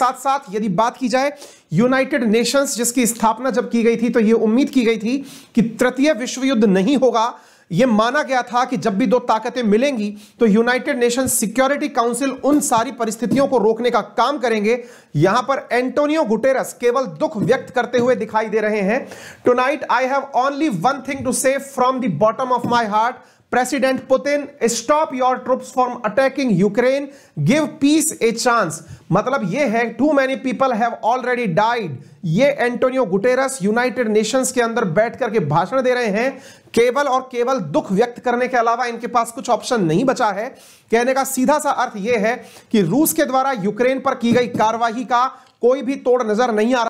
साथ साथ यदि बात की जाए यूनाइटेड नेशंस जिसकी स्थापना जब की गई थी तो यह उम्मीद की गई थी कि तृतीय विश्व युद्ध नहीं होगा यह माना गया था कि जब भी दो ताकतें मिलेंगी तो यूनाइटेड नेशन सिक्योरिटी काउंसिल उन सारी परिस्थितियों को रोकने का काम करेंगे यहां पर एंटोनियो गुटेरस केवल दुख व्यक्त करते हुए दिखाई दे रहे हैं tonight I have only one thing to say from the bottom of my heart President Putin stop your troops from attacking Ukraine give peace a chance मतलब ये है too many people have already died. ये Antonio Guterres United Nations के अंदर बैठ करके भाषण दे रहे हैं केवल और केवल दुख व्यक्त करने के अलावा इनके पास कुछ ऑप्शन नहीं बचा है कहने का सीधा सा अर्थ यह है कि रूस के द्वारा यूक्रेन पर की गई कार्यवाही का कोई भी तोड़ नजर नहीं आ रहा